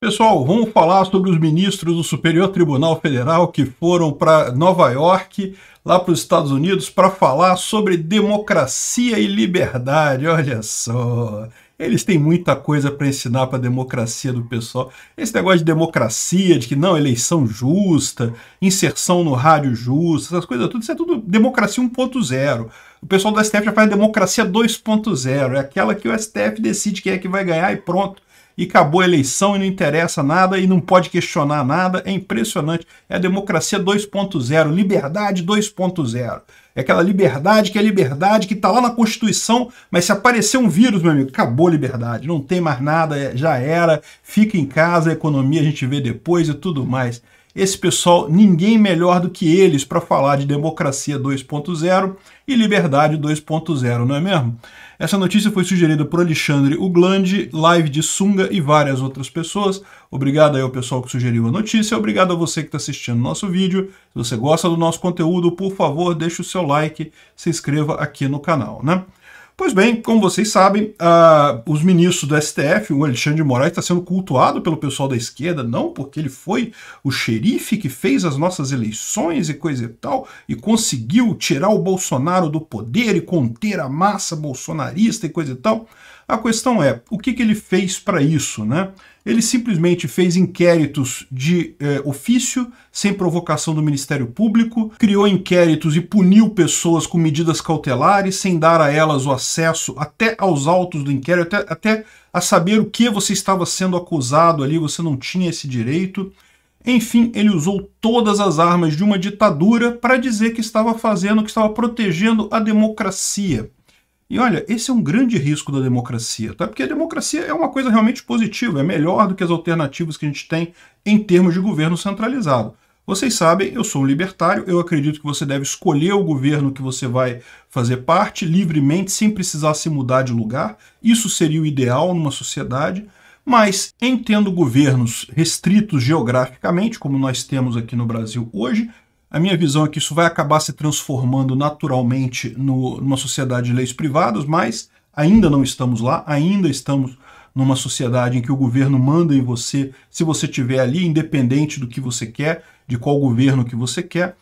Pessoal, vamos falar sobre os ministros do Superior Tribunal Federal que foram para Nova York, lá para os Estados Unidos, para falar sobre democracia e liberdade. Olha só. Eles têm muita coisa para ensinar para a democracia do pessoal. Esse negócio de democracia, de que não, eleição justa, inserção no rádio justa, essas coisas tudo, isso é tudo democracia 1.0. O pessoal do STF já faz democracia 2.0, é aquela que o STF decide quem é que vai ganhar e pronto e acabou a eleição e não interessa nada e não pode questionar nada. É impressionante. É a democracia 2.0, liberdade 2.0. É aquela liberdade que é liberdade que está lá na Constituição, mas se aparecer um vírus, meu amigo, acabou a liberdade, não tem mais nada, é, já era, fica em casa, a economia a gente vê depois e tudo mais esse pessoal, ninguém melhor do que eles para falar de democracia 2.0 e liberdade 2.0, não é mesmo? Essa notícia foi sugerida por Alexandre Uglandi, live de Sunga e várias outras pessoas. Obrigado aí ao pessoal que sugeriu a notícia, obrigado a você que está assistindo nosso vídeo. Se você gosta do nosso conteúdo, por favor, deixe o seu like, se inscreva aqui no canal, né? Pois bem, como vocês sabem, uh, os ministros do STF, o Alexandre de Moraes, está sendo cultuado pelo pessoal da esquerda, não porque ele foi o xerife que fez as nossas eleições e coisa e tal, e conseguiu tirar o Bolsonaro do poder e conter a massa bolsonarista e coisa e tal. A questão é, o que, que ele fez para isso? Né? Ele simplesmente fez inquéritos de eh, ofício, sem provocação do Ministério Público, criou inquéritos e puniu pessoas com medidas cautelares, sem dar a elas o acesso até aos autos do inquérito, até, até a saber o que você estava sendo acusado ali, você não tinha esse direito. Enfim, ele usou todas as armas de uma ditadura para dizer que estava fazendo, que estava protegendo a democracia. E olha, esse é um grande risco da democracia, tá? porque a democracia é uma coisa realmente positiva, é melhor do que as alternativas que a gente tem em termos de governo centralizado. Vocês sabem, eu sou um libertário, eu acredito que você deve escolher o governo que você vai fazer parte livremente, sem precisar se mudar de lugar. Isso seria o ideal numa sociedade. Mas, entendo governos restritos geograficamente, como nós temos aqui no Brasil hoje, a minha visão é que isso vai acabar se transformando naturalmente no, numa sociedade de leis privadas, mas ainda não estamos lá, ainda estamos numa sociedade em que o governo manda em você, se você estiver ali, independente do que você quer, de qual governo que você quer.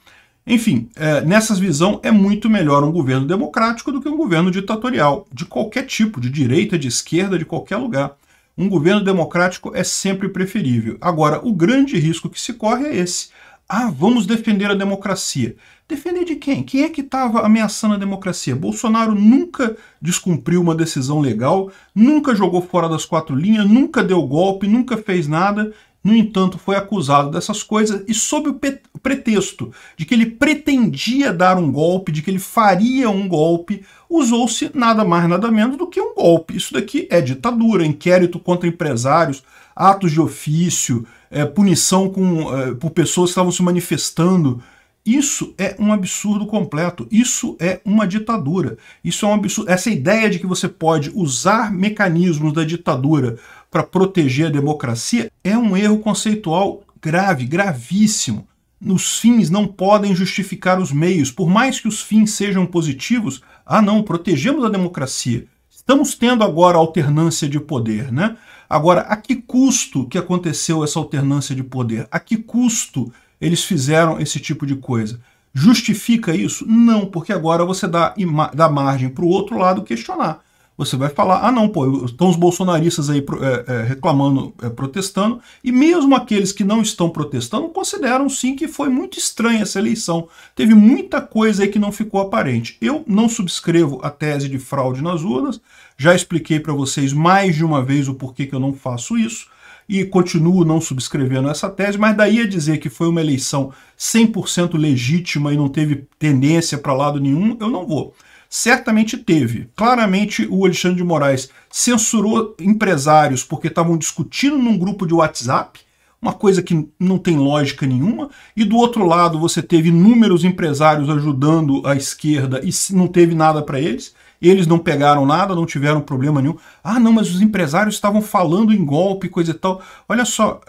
Enfim, é, nessas visão é muito melhor um governo democrático do que um governo ditatorial, de qualquer tipo, de direita, de esquerda, de qualquer lugar. Um governo democrático é sempre preferível. Agora, o grande risco que se corre é esse. Ah, vamos defender a democracia. Defender de quem? Quem é que estava ameaçando a democracia? Bolsonaro nunca descumpriu uma decisão legal, nunca jogou fora das quatro linhas, nunca deu golpe, nunca fez nada. No entanto, foi acusado dessas coisas e sob o pretexto de que ele pretendia dar um golpe, de que ele faria um golpe, usou-se nada mais nada menos do que um golpe. Isso daqui é ditadura, inquérito contra empresários, atos de ofício, é, punição com, é, por pessoas que estavam se manifestando. Isso é um absurdo completo. Isso é uma ditadura. Isso é um absurdo. Essa ideia de que você pode usar mecanismos da ditadura para proteger a democracia é um erro conceitual grave, gravíssimo. Os fins não podem justificar os meios. Por mais que os fins sejam positivos, ah não, protegemos a democracia. Estamos tendo agora alternância de poder, né? Agora, a que custo que aconteceu essa alternância de poder? A que custo eles fizeram esse tipo de coisa? Justifica isso? Não, porque agora você dá, dá margem para o outro lado questionar. Você vai falar, ah não, pô, estão os bolsonaristas aí é, é, reclamando, é, protestando, e mesmo aqueles que não estão protestando consideram sim que foi muito estranha essa eleição. Teve muita coisa aí que não ficou aparente. Eu não subscrevo a tese de fraude nas urnas, já expliquei para vocês mais de uma vez o porquê que eu não faço isso, e continuo não subscrevendo essa tese, mas daí a dizer que foi uma eleição 100% legítima e não teve tendência para lado nenhum, eu não vou certamente teve. Claramente o Alexandre de Moraes censurou empresários porque estavam discutindo num grupo de WhatsApp, uma coisa que não tem lógica nenhuma, e do outro lado você teve inúmeros empresários ajudando a esquerda e não teve nada para eles. Eles não pegaram nada, não tiveram problema nenhum. Ah, não, mas os empresários estavam falando em golpe, coisa e tal. Olha só,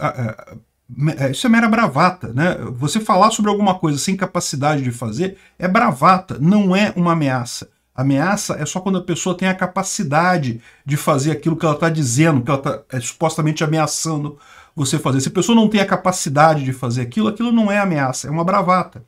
é, isso é mera bravata, né? Você falar sobre alguma coisa sem capacidade de fazer é bravata, não é uma ameaça. Ameaça é só quando a pessoa tem a capacidade de fazer aquilo que ela está dizendo, que ela está é, supostamente ameaçando você fazer. Se a pessoa não tem a capacidade de fazer aquilo, aquilo não é ameaça, é uma bravata.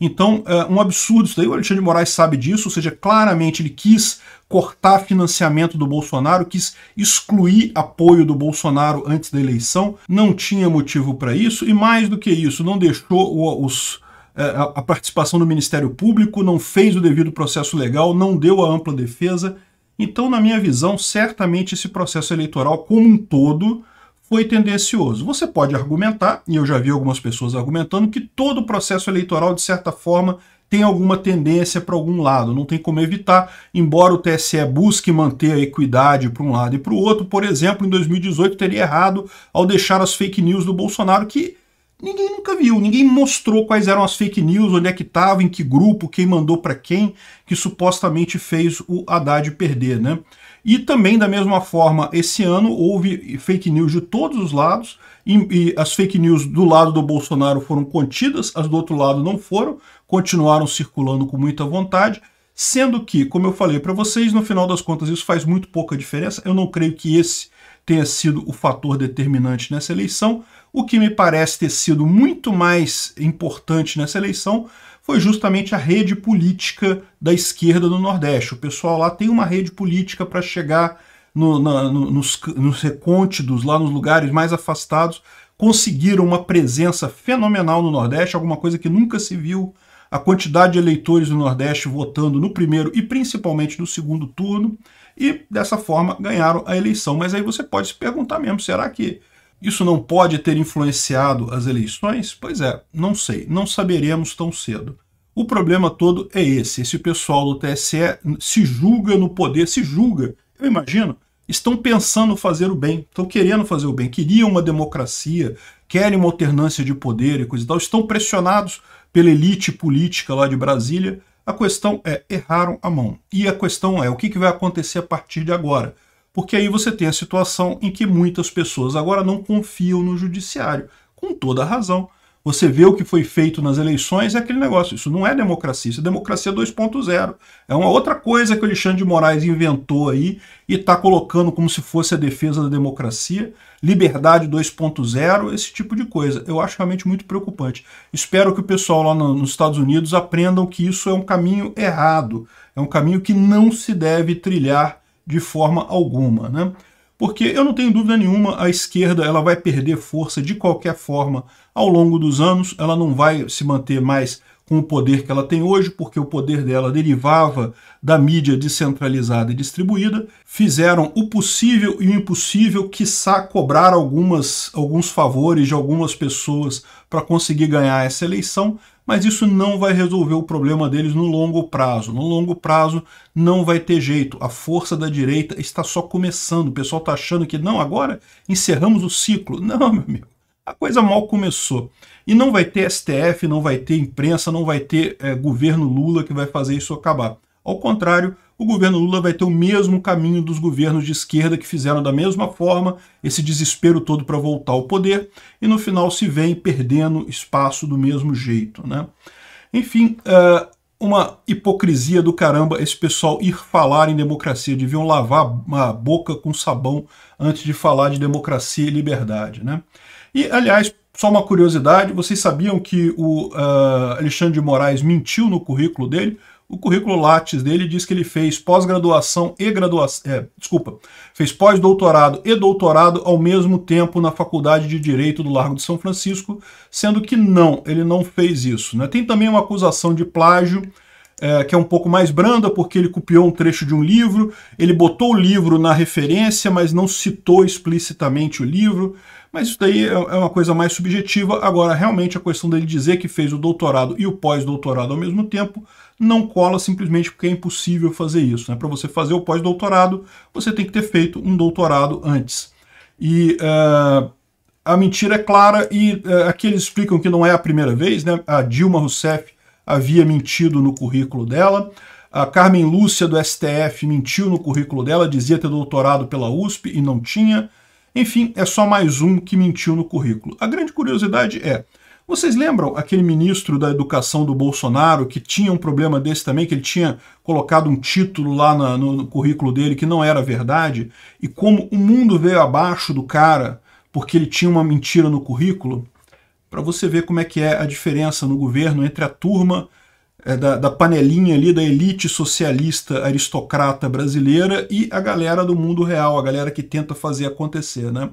Então, é um absurdo isso daí. O Alexandre de Moraes sabe disso, ou seja, claramente ele quis cortar financiamento do Bolsonaro, quis excluir apoio do Bolsonaro antes da eleição. Não tinha motivo para isso, e mais do que isso, não deixou os é, a participação do Ministério Público, não fez o devido processo legal, não deu a ampla defesa. Então, na minha visão, certamente esse processo eleitoral como um todo foi tendencioso. Você pode argumentar, e eu já vi algumas pessoas argumentando, que todo o processo eleitoral, de certa forma, tem alguma tendência para algum lado, não tem como evitar, embora o TSE busque manter a equidade para um lado e para o outro. Por exemplo, em 2018 teria errado ao deixar as fake news do Bolsonaro, que ninguém nunca viu, ninguém mostrou quais eram as fake news, onde é que estava, em que grupo, quem mandou para quem, que supostamente fez o Haddad perder, né? E também, da mesma forma, esse ano houve fake news de todos os lados, e, e as fake news do lado do Bolsonaro foram contidas, as do outro lado não foram, continuaram circulando com muita vontade, sendo que, como eu falei para vocês, no final das contas isso faz muito pouca diferença, eu não creio que esse tenha sido o fator determinante nessa eleição. O que me parece ter sido muito mais importante nessa eleição foi justamente a rede política da esquerda do Nordeste. O pessoal lá tem uma rede política para chegar no, na, no, nos, nos recônditos, lá nos lugares mais afastados, conseguiram uma presença fenomenal no Nordeste, alguma coisa que nunca se viu a quantidade de eleitores do Nordeste votando no primeiro e principalmente no segundo turno, e dessa forma ganharam a eleição. Mas aí você pode se perguntar mesmo: será que isso não pode ter influenciado as eleições? Pois é, não sei, não saberemos tão cedo. O problema todo é esse: esse pessoal do TSE se julga no poder, se julga, eu imagino, estão pensando fazer o bem, estão querendo fazer o bem, queriam uma democracia, querem uma alternância de poder e coisa e tal, estão pressionados pela elite política lá de Brasília. A questão é, erraram a mão. E a questão é, o que, vai acontecer a partir de agora? Porque aí você tem a situação em que muitas pessoas agora não confiam no judiciário, com toda a razão. Você vê o que foi feito nas eleições, é aquele negócio. Isso não é democracia, isso é democracia 2.0. É uma outra coisa que o Alexandre de Moraes inventou aí e está colocando como se fosse a defesa da democracia, liberdade 2.0, esse tipo de coisa. Eu acho realmente muito preocupante. Espero que o pessoal lá no, nos Estados Unidos aprendam que isso é um caminho errado, é um caminho que não se deve trilhar de forma alguma. Né? porque eu não tenho dúvida nenhuma, a esquerda ela vai perder força de qualquer forma ao longo dos anos, ela não vai se manter mais com o poder que ela tem hoje, porque o poder dela derivava da mídia descentralizada e distribuída, fizeram o possível e o impossível, quiçá cobrar algumas, alguns favores de algumas pessoas para conseguir ganhar essa eleição, mas isso não vai resolver o problema deles no longo prazo. No longo prazo não vai ter jeito. A força da direita está só começando. O pessoal está achando que não, agora encerramos o ciclo. Não, meu amigo a coisa mal começou. E não vai ter STF, não vai ter imprensa, não vai ter é, governo Lula que vai fazer isso acabar. Ao contrário, o governo Lula vai ter o mesmo caminho dos governos de esquerda que fizeram da mesma forma esse desespero todo para voltar ao poder e no final se vem perdendo espaço do mesmo jeito. Né? Enfim, uh, uma hipocrisia do caramba esse pessoal ir falar em democracia, deviam lavar a boca com sabão antes de falar de democracia e liberdade. Né? E, aliás, só uma curiosidade, vocês sabiam que o uh, Alexandre de Moraes mentiu no currículo dele? O currículo Lattes dele diz que ele fez pós-graduação e graduação, é, desculpa, fez pós-doutorado e doutorado ao mesmo tempo na Faculdade de Direito do Largo de São Francisco, sendo que não, ele não fez isso. Né? Tem também uma acusação de plágio é, que é um pouco mais branda, porque ele copiou um trecho de um livro, ele botou o livro na referência, mas não citou explicitamente o livro. Mas isso daí é, é uma coisa mais subjetiva. Agora, realmente, a questão dele dizer que fez o doutorado e o pós-doutorado ao mesmo tempo não cola simplesmente porque é impossível fazer isso. Né? Para você fazer o pós-doutorado, você tem que ter feito um doutorado antes. E. Uh a mentira é clara e uh, aqui eles explicam que não é a primeira vez, né? A Dilma Rousseff havia mentido no currículo dela. A Carmen Lúcia do STF mentiu no currículo dela, dizia ter doutorado pela USP e não tinha. Enfim, é só mais um que mentiu no currículo. A grande curiosidade é: vocês lembram aquele ministro da educação do Bolsonaro que tinha um problema desse também, que ele tinha colocado um título lá no currículo dele que não era verdade? E como o mundo veio abaixo do cara porque ele tinha uma mentira no currículo? para você ver como é que é a diferença no governo entre a turma é, da, da, panelinha ali da elite socialista aristocrata brasileira e a galera do mundo real, a galera que tenta fazer acontecer, né?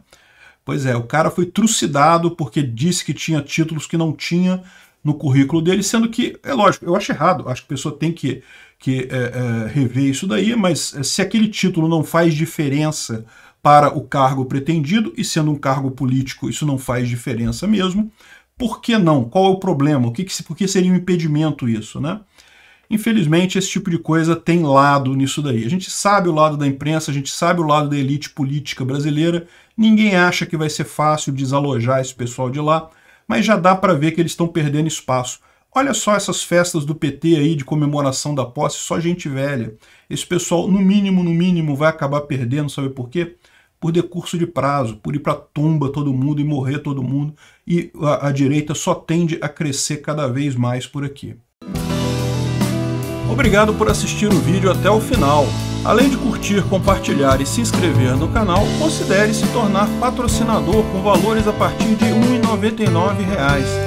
Pois é, o cara foi trucidado porque disse que tinha títulos que não tinha no currículo dele, sendo que, é lógico, eu acho errado, acho que a pessoa tem que, que é, é, rever isso daí, mas se aquele título não faz diferença para o cargo pretendido, e sendo um cargo político isso não faz diferença mesmo. Por que não? Qual é o problema? O que, que por que seria um impedimento isso, né? Infelizmente, esse tipo de coisa tem lado nisso daí. A gente sabe o lado da imprensa, a gente sabe o lado da elite política brasileira. Ninguém acha que vai ser fácil desalojar esse pessoal de lá, mas já dá para ver que eles estão perdendo espaço. Olha só essas festas do PT aí de comemoração da posse, só gente velha. Esse pessoal, no mínimo, no mínimo, vai acabar perdendo, sabe por quê? por decurso de prazo, por ir para a tumba todo mundo e morrer todo mundo, e a, a direita só tende a crescer cada vez mais por aqui. Obrigado por assistir o vídeo até o final. Além de curtir, compartilhar e se inscrever no canal, considere se tornar patrocinador com valores a partir de R$ 1,99